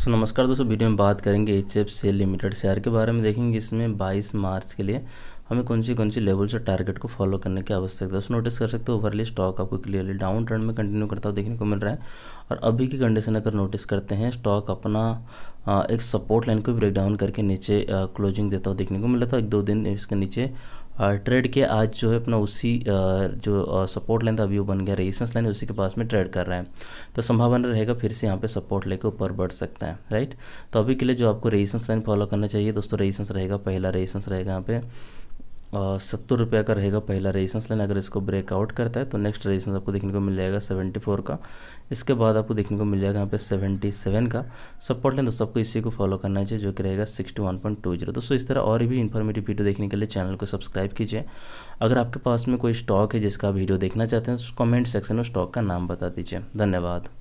सो नमस्कार दोस्तों वीडियो में बात करेंगे H F C L limited share के बारे में देखेंगे इसमें 22 मार्च के लिए हमें कौन सी कौन सी लेवल से टारगेट को फॉलो करने की आवश्यकता है उसको नोटिस कर सकते हो ओवरली स्टॉक आपको क्लियरली डाउन ट्रेंड में कंटिन्यू करता हुआ देखने को मिल रहा है और अभी की कंडीशन अगर नोटिस करते हैं स्टॉक अपना एक सपोर्ट लाइन को ब्रेक डाउन करके नीचे क्लोजिंग देता हुआ देखने को मिला था एक दो दिन इसके नीचे ट्रेड के आज जो है अपना उसी जो सपोर्ट लाइन था अभी वो बन गया रेजिस्टेंस लाइन उसी के पास में ट्रेड कर रहा है तो संभावना रहेगा फिर से यहाँ पे सपोर्ट लेकर ऊपर बढ़ सकता है राइट तो अभी के लिए जो आपको रेजिस्टेंस लाइन फॉलो करना चाहिए दोस्तों रेजिस्टेंस रहेगा पहला रेजिस्टेंस रहेगा यहाँ पे सत्तर रुपये का रहेगा पहला रेजिस्टेंस लाइन अगर इसको ब्रेकआउट करता है तो नेक्स्ट रेजिस्टेंस आपको देखने को मिल जाएगा सेवेंटी फोर का इसके बाद आपको देखने को मिल जाएगा यहाँ पे सेवेंटी सेवन का सपोर्ट लाइन तो सबको इसी को फॉलो करना चाहिए जो कि रहेगा sixty one point two zero दोस्तों इस तरह और भी इन्फॉर्मेटिव वीडियो देखने के लिए चैनल को सब्सक्राइब कीजिए अगर आपके पास में कोई स्टॉक है जिसका वीडियो देखना चाहते हैं तो कमेंट सेक्शन में स्टॉक का नाम बता दीजिए धन्यवाद